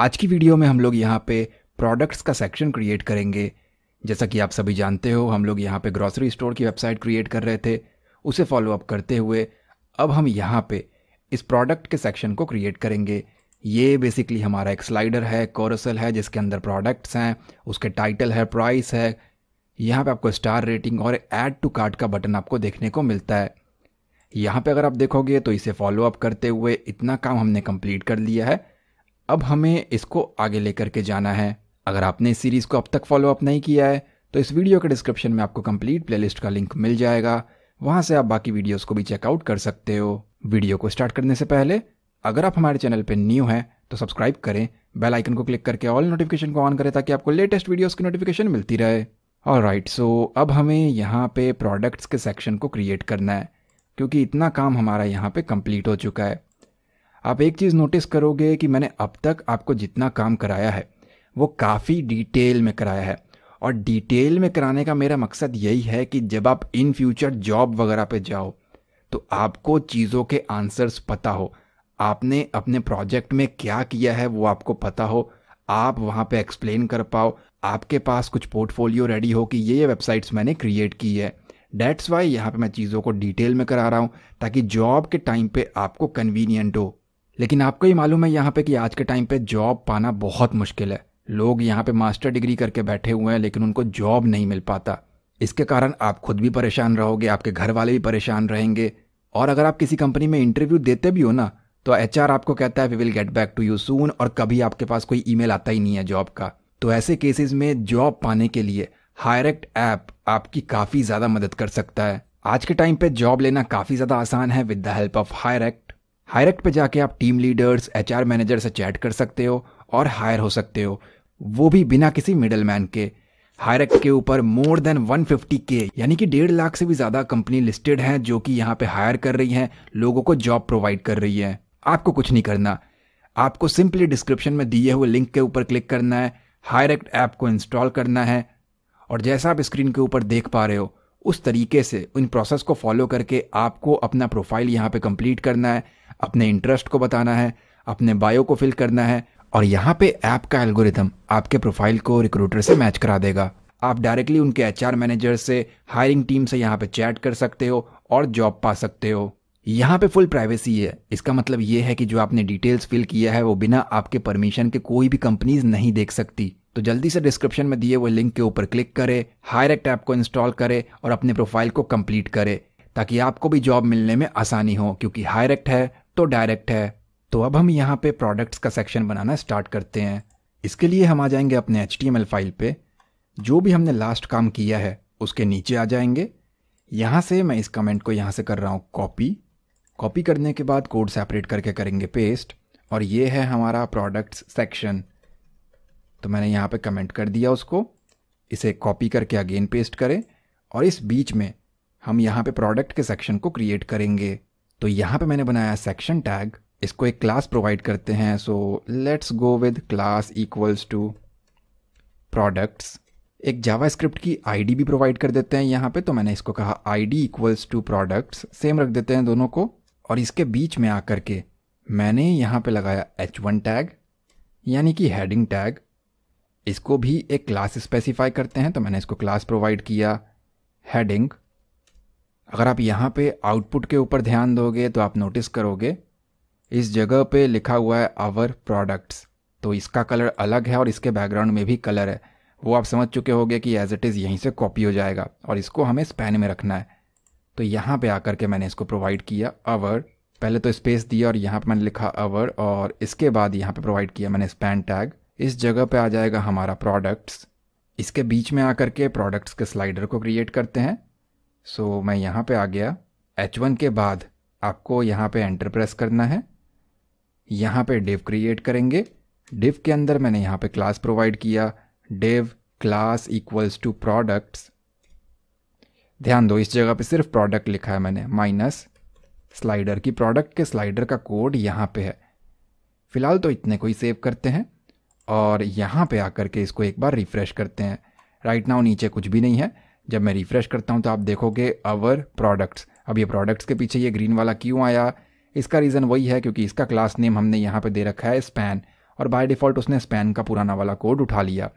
आज की वीडियो में हम लोग यहाँ पे प्रोडक्ट्स का सेक्शन क्रिएट करेंगे जैसा कि आप सभी जानते हो हम लोग यहाँ पे ग्रॉसरी स्टोर की वेबसाइट क्रिएट कर रहे थे उसे फॉलोअप करते हुए अब हम यहाँ पे इस प्रोडक्ट के सेक्शन को क्रिएट करेंगे ये बेसिकली हमारा एक स्लाइडर है कोरसल है जिसके अंदर प्रोडक्ट्स हैं उसके टाइटल है प्राइस है यहाँ पे आपको स्टार रेटिंग और ऐड टू कार्ट का बटन आपको देखने को मिलता है यहाँ पे अगर आप देखोगे तो इसे फॉलो अप करते हुए इतना काम हमने कंप्लीट कर लिया है अब हमें इसको आगे लेकर के जाना है अगर आपने इस सीरीज़ को अब तक फॉलोअप नहीं किया है तो इस वीडियो के डिस्क्रिप्शन में आपको कंप्लीट प्लेलिस्ट का लिंक मिल जाएगा वहां से आप बाकी वीडियोस को भी चेकआउट कर सकते हो वीडियो को स्टार्ट करने से पहले अगर आप हमारे चैनल पर न्यू हैं तो सब्सक्राइब करें बेल आइकन को क्लिक करके ऑल नोटिफिकेशन को ऑन करें ताकि आपको लेटेस्ट वीडियोस की नोटिफिकेशन मिलती रहे और राइट सो अब हमें यहाँ पे प्रोडक्ट्स के सेक्शन को क्रिएट करना है क्योंकि इतना काम हमारा यहाँ पे कंप्लीट हो चुका है आप एक चीज़ नोटिस करोगे कि मैंने अब तक आपको जितना काम कराया है वो काफ़ी डिटेल में कराया है और डिटेल में कराने का मेरा मकसद यही है कि जब आप इन फ्यूचर जॉब वगैरह पे जाओ तो आपको चीज़ों के आंसर्स पता हो आपने अपने प्रोजेक्ट में क्या किया है वो आपको पता हो आप वहाँ पे एक्सप्लेन कर पाओ आपके पास कुछ पोर्टफोलियो रेडी हो कि ये ये वेबसाइट्स मैंने क्रिएट की है डैट्स वाई यहाँ पे मैं चीज़ों को डिटेल में करा रहा हूँ ताकि जॉब के टाइम पे आपको कन्वीनियंट हो लेकिन आपको ही मालूम है यहाँ पे कि आज के टाइम पे जॉब पाना बहुत मुश्किल है लोग यहाँ पे मास्टर डिग्री करके बैठे हुए हैं लेकिन उनको जॉब नहीं मिल पाता इसके कारण आप खुद भी परेशान रहोगे आपके घर वाले भी परेशान रहेंगे और अगर आप किसी कंपनी में इंटरव्यू देते भी हो ना तो एच आपको कहता है we will get back to you soon और कभी आपके पास कोई ई आता ही नहीं है जॉब का तो ऐसे केसेस में जॉब पाने के लिए हायरेक्ट ऐप आपकी काफ़ी ज़्यादा मदद कर सकता है आज के टाइम पे जॉब लेना काफ़ी ज़्यादा आसान है with the help of Hirect Hirect पे जाके आप टीम लीडर्स एच मैनेजर से चैट कर सकते हो और हायर हो सकते हो वो भी बिना किसी मिडल मैन के हायरेक्ट के ऊपर मोर देन 150 के यानी कि डेढ़ लाख से भी ज़्यादा कंपनी लिस्टेड हैं जो कि यहाँ पे हायर कर रही हैं लोगों को जॉब प्रोवाइड कर रही हैं आपको कुछ नहीं करना आपको सिंपली डिस्क्रिप्शन में दिए हुए लिंक के ऊपर क्लिक करना है हायरेक्ट ऐप को इंस्टॉल करना है और जैसा आप स्क्रीन के ऊपर देख पा रहे हो उस तरीके से उन प्रोसेस को फॉलो करके आपको अपना प्रोफाइल यहाँ पे कंप्लीट करना है अपने इंटरेस्ट को बताना है अपने बायो को फिल करना है और यहाँ पे ऐप का एल्गोरिथम आपके प्रोफाइल को रिक्रूटर से मैच करा देगा आप डायरेक्टली उनके एच मैनेजर से हायरिंग टीम से यहाँ पे चैट कर सकते हो और जॉब पा सकते हो यहाँ पे फुल प्राइवेसी है इसका मतलब ये है कि जो आपने डिटेल्स फिल किया है वो बिना आपके परमिशन के कोई भी कंपनीज नहीं देख सकती तो जल्दी से डिस्क्रिप्शन में दिए हुए लिंक के ऊपर क्लिक करें हायरेक्ट ऐप को इंस्टॉल करें और अपने प्रोफाइल को कंप्लीट करें ताकि आपको भी जॉब मिलने में आसानी हो क्योंकि हायरेक्ट है तो डायरेक्ट है तो अब हम यहाँ पे प्रोडक्ट्स का सेक्शन बनाना स्टार्ट करते हैं इसके लिए हम आ जाएंगे अपने एच फाइल पे जो भी हमने लास्ट काम किया है उसके नीचे आ जाएंगे यहाँ से मैं इस कमेंट को यहाँ से कर रहा हूँ कॉपी कॉपी करने के बाद कोड सेपरेट करके करेंगे पेस्ट और ये है हमारा प्रोडक्ट्स सेक्शन तो मैंने यहाँ पे कमेंट कर दिया उसको इसे कॉपी करके अगेन पेस्ट करें और इस बीच में हम यहाँ पे प्रोडक्ट के सेक्शन को क्रिएट करेंगे तो यहाँ पे मैंने बनाया सेक्शन टैग इसको एक क्लास प्रोवाइड करते हैं so let's go with class equals to products एक जावा स्क्रिप्ट की आईडी भी प्रोवाइड कर देते हैं यहाँ पे तो मैंने इसको कहा I D equals to products same रख देते हैं दोनों को और इसके बीच में आकर के मैंने यहाँ पे लगाया एच वन टैग यानी कि हेडिंग टैग इसको भी एक क्लास स्पेसिफाई करते हैं तो मैंने इसको क्लास प्रोवाइड किया हेडिंग अगर आप यहाँ पे आउटपुट के ऊपर ध्यान दोगे तो आप नोटिस करोगे इस जगह पे लिखा हुआ है आवर प्रोडक्ट्स तो इसका कलर अलग है और इसके बैकग्राउंड में भी कलर है वो आप समझ चुके होंगे कि एज इट इज़ यहीं से कॉपी हो जाएगा और इसको हमें स्पेन में रखना है तो यहाँ पे आकर के मैंने इसको प्रोवाइड किया आवर पहले तो स्पेस दिया और यहाँ पे मैंने लिखा अवर और इसके बाद यहाँ पे प्रोवाइड किया मैंने स्पैन टैग इस जगह पे आ जाएगा हमारा प्रोडक्ट्स इसके बीच में आकर के प्रोडक्ट्स के स्लाइडर को क्रिएट करते हैं सो so, मैं यहाँ पे आ गया एच वन के बाद आपको यहाँ पे एंटर प्रेस करना है यहाँ पे डिव क्रिएट करेंगे डिव के अंदर मैंने यहाँ पे क्लास प्रोवाइड किया div class equals to products ध्यान दो इस जगह पे सिर्फ प्रोडक्ट लिखा है मैंने माइनस स्लाइडर की प्रोडक्ट के स्लाइडर का कोड यहाँ पे है फिलहाल तो इतने को ही सेव करते हैं और यहाँ पे आकर के इसको एक बार रिफ़्रेश करते हैं राइट नाउ नीचे कुछ भी नहीं है जब मैं रिफ़्रेश करता हूँ तो आप देखोगे अवर प्रोडक्ट्स अब ये प्रोडक्ट्स के पीछे ये ग्रीन वाला क्यों आया इसका रीज़न वही है क्योंकि इसका क्लास नेम हमने यहाँ पे दे रखा है स्पैन और बाय डिफ़ॉल्ट उसने स्पैन का पुराना वाला कोड उठा लिया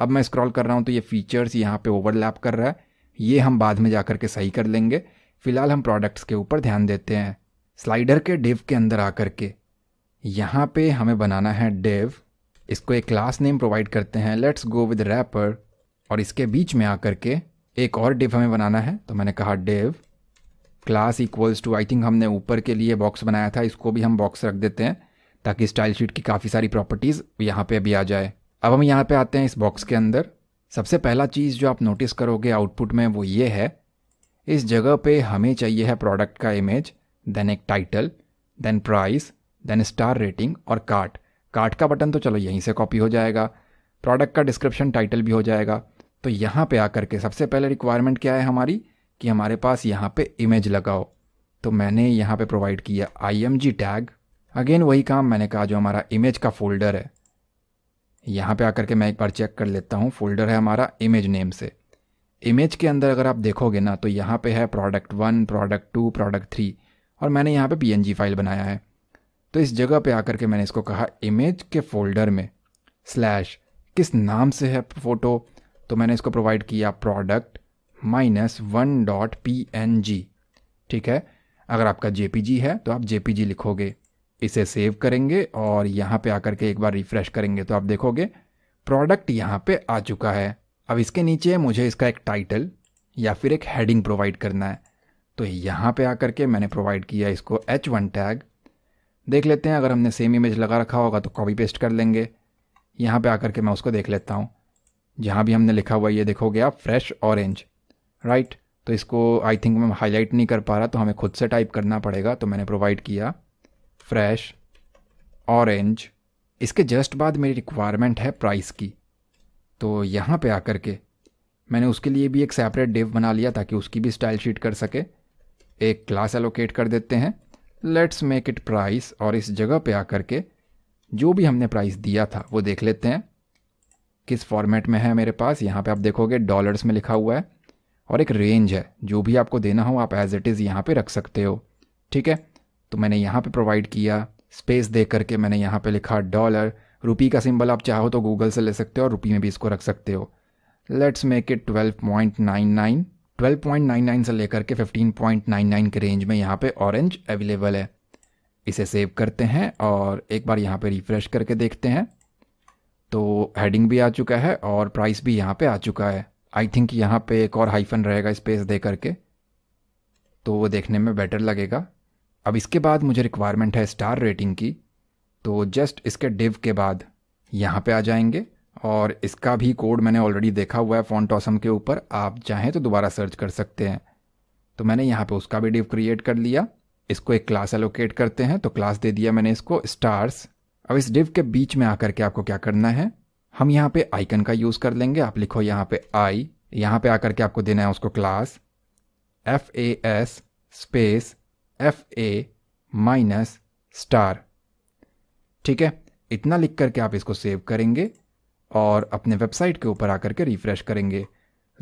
अब मैं स्क्रॉल कर रहा हूँ तो ये फीचर्स यहाँ पे ओवरलैप कर रहा है ये हम बाद में कर के सही कर लेंगे फ़िलहाल हम प्रोडक्ट्स के ऊपर ध्यान देते हैं स्लाइडर के डिव के अंदर आ कर के यहाँ पर हमें बनाना है डिव इसको एक क्लास नेम प्रोवाइड करते हैं लेट्स गो विद रैपर और इसके बीच में आकर के एक और डिव हमें बनाना है तो मैंने कहा div class equals to I think हमने ऊपर के लिए बॉक्स बनाया था इसको भी हम बॉक्स रख देते हैं ताकि स्टाइल शीट की काफ़ी सारी प्रॉपर्टीज़ यहाँ पे भी आ जाए अब हम यहाँ पे आते हैं इस बॉक्स के अंदर सबसे पहला चीज़ जो आप नोटिस करोगे आउटपुट में वो ये है इस जगह पे हमें चाहिए है प्रोडक्ट का इमेज देन एक title then price then star rating और कार्ट कार्ट का बटन तो चलो यहीं से कॉपी हो जाएगा प्रोडक्ट का डिस्क्रिप्शन टाइटल भी हो जाएगा तो यहाँ पे आकर के सबसे पहले रिक्वायरमेंट क्या है हमारी कि हमारे पास यहाँ पे इमेज लगाओ तो मैंने यहाँ पे प्रोवाइड किया आई टैग अगेन वही काम मैंने कहा जो हमारा इमेज का फोल्डर है यहाँ पे आकर के मैं एक बार चेक कर लेता हूँ फोल्डर है हमारा इमेज नेम से इमेज के अंदर अगर आप देखोगे ना तो यहाँ पे है product one product two product three और मैंने यहाँ पे पी फाइल बनाया है तो इस जगह पे आकर के मैंने इसको कहा इमेज के फोल्डर में स्लैश किस नाम से है फ़ोटो तो मैंने इसको प्रोवाइड किया product minus one dot P N G ठीक है अगर आपका जे है तो आप जे लिखोगे इसे सेव करेंगे और यहाँ पे आकर के एक बार रिफ़्रेश करेंगे तो आप देखोगे प्रोडक्ट यहाँ पे आ चुका है अब इसके नीचे मुझे इसका एक टाइटल या फिर एक हेडिंग प्रोवाइड करना है तो यहाँ पे आकर के मैंने प्रोवाइड किया इसको एच वन टैग देख लेते हैं अगर हमने सेम इमेज लगा रखा होगा तो कॉपी पेस्ट कर लेंगे यहाँ पे आकर के मैं उसको देख लेता हूँ जहाँ भी हमने लिखा हुआ ये देखोगे आप फ्रेश ऑरेंज राइट तो इसको आई थिंक मैं हाईलाइट नहीं कर पा रहा तो हमें खुद से टाइप करना पड़ेगा तो मैंने प्रोवाइड किया फ्रेश ऑरेंज इसके जस्ट बाद मेरी रिक्वायरमेंट है प्राइस की तो यहाँ पे आकर के मैंने उसके लिए भी एक सेपरेट डिव बना लिया ताकि उसकी भी स्टाइल शीट कर सके एक क्लास एलोकेट कर देते हैं लेट्स मेक इट प्राइस और इस जगह पे आकर के जो भी हमने प्राइस दिया था वो देख लेते हैं किस फॉर्मेट में है मेरे पास यहाँ पे आप देखोगे डॉलर्स में लिखा हुआ है और एक रेंज है जो भी आपको देना हो आप एज इट इज़ यहाँ पे रख सकते हो ठीक है तो मैंने यहाँ पे प्रोवाइड किया स्पेस दे करके मैंने यहाँ पे लिखा डॉलर रुपी का सिंबल आप चाहो तो गूगल से ले सकते हो और रुपी में भी इसको रख सकते हो let's make it twelve point nine nine 12.99 से लेकर के 15.99 के रेंज में यहाँ पे ऑरेंज अवेलेबल है इसे सेव करते हैं और एक बार यहाँ पे रिफ़्रेश करके देखते हैं तो हेडिंग भी आ चुका है और प्राइस भी यहाँ पे आ चुका है आई थिंक यहाँ पे एक और हाइफन रहेगा स्पेस दे करके तो वो देखने में बेटर लगेगा अब इसके बाद मुझे रिक्वायरमेंट है स्टार रेटिंग की तो जस्ट इसके डिव के बाद यहाँ पे आ जाएंगे और इसका भी कोड मैंने ऑलरेडी देखा हुआ है फॉन्ट ऑसम के ऊपर आप चाहें तो दोबारा सर्च कर सकते हैं तो मैंने यहाँ पे उसका भी डिव क्रिएट कर लिया इसको एक क्लास एलोकेट करते हैं तो क्लास दे दिया मैंने इसको स्टार्स अब इस डिव के बीच में आकर के आपको क्या करना है हम यहाँ पे आइकन का यूज़ कर लेंगे आप लिखो यहाँ पे आई यहाँ पे आकर के आपको देना है उसको class F A S space F A minus star ठीक है इतना लिख करके आप इसको सेव करेंगे और अपने वेबसाइट के ऊपर आकर के रिफ़्रेश करेंगे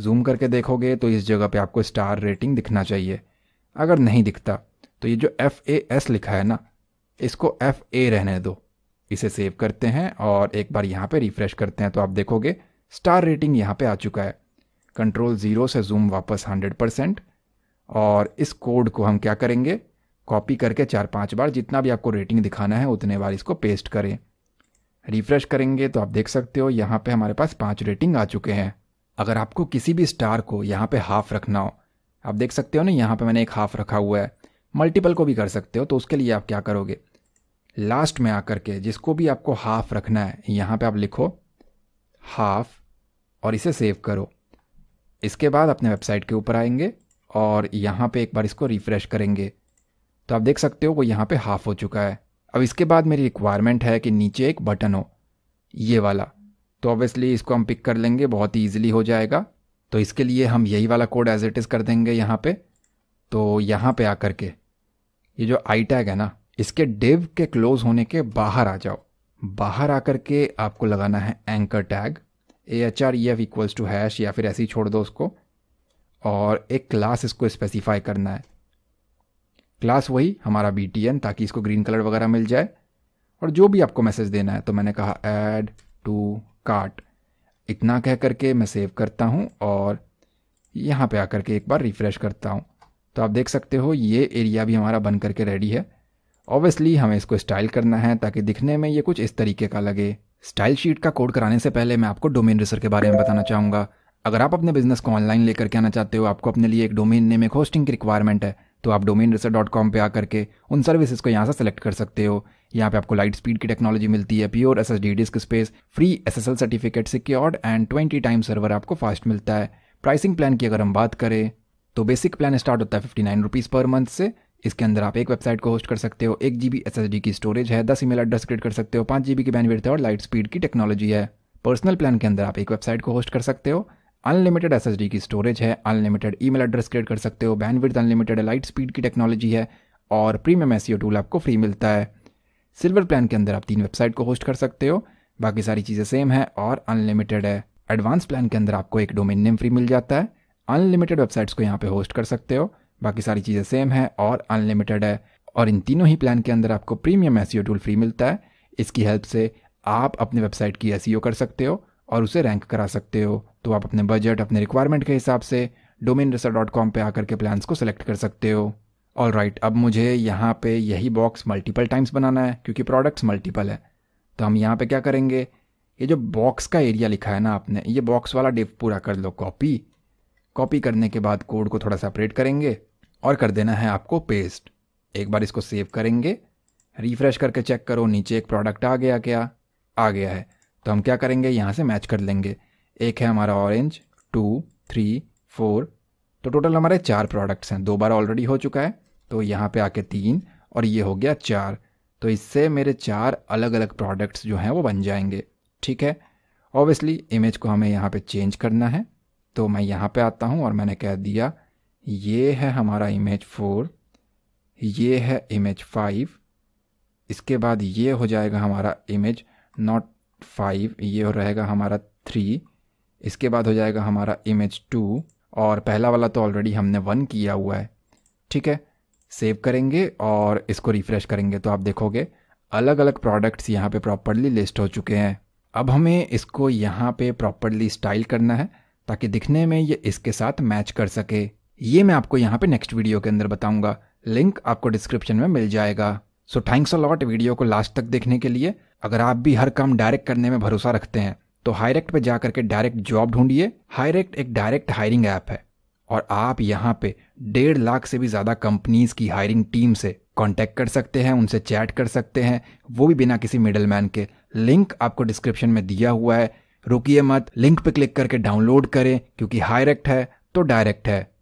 जूम करके देखोगे तो इस जगह पे आपको स्टार रेटिंग दिखना चाहिए अगर नहीं दिखता तो ये जो एफ़ ए एस लिखा है ना इसको एफ़ ए रहने दो इसे सेव करते हैं और एक बार यहाँ पे रिफ़्रेश करते हैं तो आप देखोगे स्टार रेटिंग यहाँ पे आ चुका है कंट्रोल ज़ीरो से जूम वापस हंड्रेड परसेंट और इस कोड को हम क्या करेंगे कॉपी करके चार पांच बार जितना भी आपको रेटिंग दिखाना है उतने बार इसको पेस्ट करें रिफ्रेश करेंगे तो आप देख सकते हो यहाँ पे हमारे पास पाँच रेटिंग आ चुके हैं अगर आपको किसी भी स्टार को यहाँ पे हाफ रखना हो आप देख सकते हो ना यहाँ पे मैंने एक हाफ रखा हुआ है मल्टीपल को भी कर सकते हो तो उसके लिए आप क्या करोगे लास्ट में आकर के जिसको भी आपको हाफ रखना है यहाँ पे आप लिखो हाफ और इसे सेव करो इसके बाद अपने वेबसाइट के ऊपर आएंगे और यहाँ पे एक बार इसको रिफ्रेश करेंगे तो आप देख सकते हो वो यहाँ पे हाफ हो चुका है अब इसके बाद मेरी रिक्वायरमेंट है कि नीचे एक बटन हो ये वाला तो ऑब्वियसली इसको हम पिक कर लेंगे बहुत ही ईजिली हो जाएगा तो इसके लिए हम यही वाला कोड एज इट इज़ कर देंगे यहाँ पे तो यहाँ पे आकर के ये जो आई टैग है ना इसके डिव के क्लोज होने के बाहर आ जाओ बाहर आकर के आपको लगाना है anchor tag A H R E F equals to hash या फिर ऐसे ही छोड़ दो उसको और एक क्लास इसको स्पेसिफाई करना है क्लास वही हमारा बी टी एन ताकि इसको ग्रीन कलर वगैरह मिल जाए और जो भी आपको मैसेज देना है तो मैंने कहा ऐड टू कार्ट इतना कह करके मैं सेव करता हूँ और यहाँ पे आकर के एक बार रिफ़्रेश करता हूँ तो आप देख सकते हो ये एरिया भी हमारा बन करके रेडी है ऑब्वियसली हमें इसको स्टाइल करना है ताकि दिखने में ये कुछ इस तरीके का लगे स्टाइल शीट का कोड कराने से पहले मैं आपको डोमेन रिसर के बारे में बताना चाहूँगा अगर आप अपने बिजनेस को ऑनलाइन लेकर के आना चाहते हो आपको अपने लिए एक डोमेन नेम एक होस्टिंग की रिक्वायरमेंट है तो आप डोमेन रिसर्च डॉट कॉम पर आकर के उन सर्विसेज को यहाँ से सेलेक्ट कर सकते हो यहाँ पे आपको लाइट स्पीड की टेक्नोलॉजी मिलती है pure S S D disk space free S S L certificate secured and twenty time server आपको फास्ट मिलता है प्राइसिंग प्लान की अगर हम बात करें तो बेसिक प्लान स्टार्ट होता है fifty nine rupees per month से इसके अंदर आप एक वेबसाइट को होस्ट कर सकते हो एक G B S S D की स्टोरेज है दस ईमेल एड्रेस क्रिएट कर सकते हो पाँच जी बी की बैंडविड्थ है और लाइट स्पीड की टेक्नोलॉजी है पर्सनल प्लान के अंदर आप एक वेबसाइट को होस्ट कर सकते हो अनलिमिटेड एस की स्टोरेज है अनलिमिटेड ईमेल एड्रेस क्रिएट कर सकते हो बैनविथ अनलिमिटेड लाइट स्पीड की टेक्नोलॉजी है और प्रीमियम एस टूल आपको फ्री मिलता है सिल्वर प्लान के अंदर आप तीन वेबसाइट को होस्ट कर सकते हो बाकी सारी चीज़ें सेम है और अनलिमिटेड है एडवांस प्लान के अंदर आपको एक डोमेन नेम फ्री मिल जाता है अनलिमिटेड वेबसाइट्स को यहाँ पे होस्ट कर सकते हो बाकी सारी चीज़ें सेम है और अनलिमिटेड है और इन तीनों ही प्लान के अंदर आपको प्रीमियम एस टूल फ्री मिलता है इसकी हेल्प से आप अपने वेबसाइट की एस e कर सकते हो और उसे रैंक करा सकते हो तो आप अपने बजट अपने रिक्वायरमेंट के हिसाब से डोमेन रेसर डॉट कॉम पर आकर के प्लान्स को सिलेक्ट कर सकते हो ऑल राइट right, अब मुझे यहाँ पे यही बॉक्स मल्टीपल टाइम्स बनाना है क्योंकि प्रोडक्ट्स मल्टीपल है तो हम यहाँ पे क्या करेंगे ये जो बॉक्स का एरिया लिखा है ना आपने ये बॉक्स वाला डिप पूरा कर लो कॉपी कॉपी करने के बाद कोड को थोड़ा सा करेंगे और कर देना है आपको पेस्ट एक बार इसको सेव करेंगे रिफ्रेश करके चेक करो नीचे एक प्रोडक्ट आ गया क्या आ गया है तो हम क्या करेंगे यहाँ से मैच कर लेंगे एक है हमारा ऑरेंज टू थ्री फोर तो टोटल हमारे चार प्रोडक्ट्स हैं दो बार ऑलरेडी हो चुका है तो यहाँ पे आके तीन और ये हो गया चार तो इससे मेरे चार अलग अलग प्रोडक्ट्स जो हैं वो बन जाएंगे ठीक है ऑब्वियसली इमेज को हमें यहाँ पे चेंज करना है तो मैं यहाँ पे आता हूँ और मैंने कह दिया ये है हमारा इमेज फोर ये है इमेज फाइव इसके बाद ये हो जाएगा हमारा इमेज नॉट फाइव ये हो रहेगा हमारा थ्री इसके बाद हो जाएगा हमारा इमेज टू और पहला वाला तो ऑलरेडी हमने वन किया हुआ है ठीक है सेव करेंगे और इसको रिफ़्रेश करेंगे तो आप देखोगे अलग अलग प्रोडक्ट्स यहाँ पे प्रॉपरली लिस्ट हो चुके हैं अब हमें इसको यहाँ पे प्रॉपरली स्टाइल करना है ताकि दिखने में ये इसके साथ मैच कर सके ये मैं आपको यहाँ पे नेक्स्ट वीडियो के अंदर बताऊंगा लिंक आपको डिस्क्रिप्शन में मिल जाएगा so thanks a lot video को लास्ट तक देखने के लिए अगर आप भी हर काम डायरेक्ट करने में भरोसा रखते हैं तो हाईरेक्ट पर जाकर के डायरेक्ट जॉब ढूंढिए हाईरेक्ट एक डायरेक्ट हायरिंग ऐप है और आप यहाँ पे डेढ़ लाख से भी ज़्यादा कंपनीज की हायरिंग टीम से कॉन्टेक्ट कर सकते हैं उनसे चैट कर सकते हैं वो भी बिना किसी मिडल मैन के लिंक आपको डिस्क्रिप्शन में दिया हुआ है रुकिए मत लिंक पे क्लिक करके डाउनलोड करें क्योंकि हाईरेक्ट है तो डायरेक्ट है